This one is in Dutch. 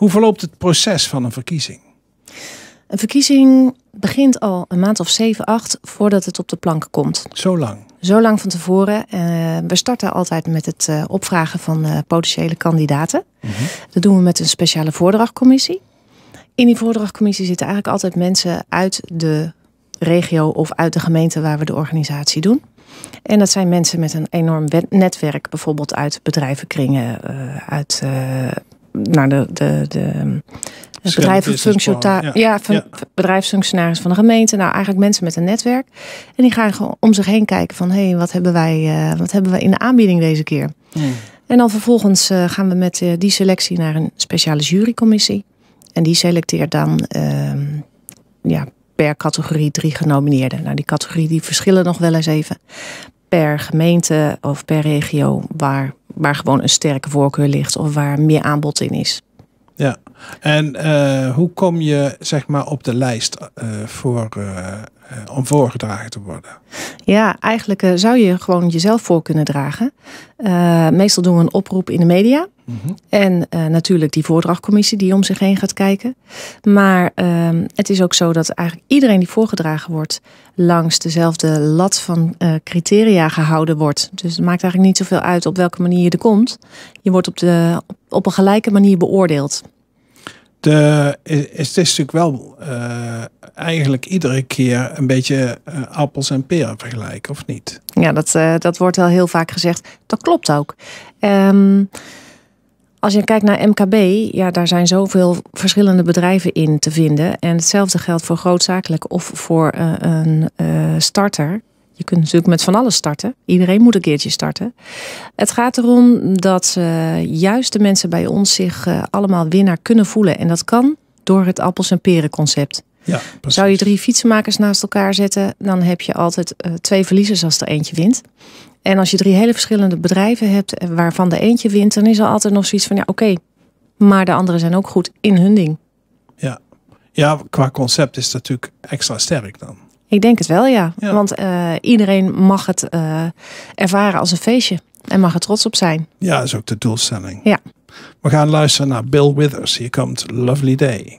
Hoe verloopt het proces van een verkiezing? Een verkiezing begint al een maand of zeven, acht voordat het op de plank komt. Zo lang? Zo lang van tevoren. Eh, we starten altijd met het eh, opvragen van eh, potentiële kandidaten. Mhm. Dat doen we met een speciale voordrachtcommissie. In die voordrachtcommissie zitten eigenlijk altijd mensen uit de regio of uit de gemeente waar we de organisatie doen. En dat zijn mensen met een enorm netwerk, bijvoorbeeld uit bedrijvenkringen, uit naar de, de, de bedrijfsfunctionaris ja. ja, van de gemeente. Nou, eigenlijk mensen met een netwerk. En die gaan om zich heen kijken van... hé, hey, wat, hebben wij, eh, wat hebben we in de aanbieding deze keer? Hmm. En dan vervolgens eh, gaan we met eh, die selectie naar een speciale jurycommissie. En die selecteert dan ehm, ja, per categorie drie genomineerden. Nou, die categorie die verschillen nog wel eens even per gemeente of per regio waar, waar gewoon een sterke voorkeur ligt of waar meer aanbod in is. Ja, en eh, hoe kom je zeg maar op de lijst eh, voor, eh, om voorgedragen te worden? Ja, eigenlijk eh, zou je gewoon jezelf voor kunnen dragen. Eh, meestal doen we een oproep in de media. Mhm. En eh, natuurlijk die voordrachtcommissie die om zich heen gaat kijken. Maar ehm, het is ook zo dat eigenlijk iedereen die voorgedragen wordt, langs dezelfde lat van criteria gehouden wordt. Dus het maakt eigenlijk niet zoveel uit op welke manier je er komt. Je wordt op, de, op een gelijke manier beoordeeld de, eh, het is natuurlijk wel eh, eigenlijk iedere keer een beetje eh, appels en peren vergelijken, of niet? Ja, dat, dat wordt wel heel vaak gezegd. Dat klopt ook. Ehm, als je kijkt naar MKB, ja, daar zijn zoveel verschillende bedrijven in te vinden. En hetzelfde geldt voor grootzakelijk of voor een starter. Je kunt natuurlijk met van alles starten. Iedereen moet een keertje starten. Het gaat erom dat eh, juist de mensen bij ons zich eh, allemaal winnaar kunnen voelen. En dat kan door het appels en peren concept. Ja, Zou je drie fietsenmakers naast elkaar zetten, dan heb je altijd eh, twee verliezers als er eentje wint. En als je drie hele verschillende bedrijven hebt waarvan de eentje wint, dan is er altijd nog zoiets van ja, oké, maar de anderen zijn ook goed in hun ding. Ja. ja, qua concept is dat natuurlijk extra sterk dan. Ik denk het wel, ja. Want eh, iedereen mag het eh, ervaren als een feestje. En mag er trots op zijn. Ja, dat is ook de doelstelling. Ja. We gaan luisteren naar Bill Withers. Hier komt Lovely Day.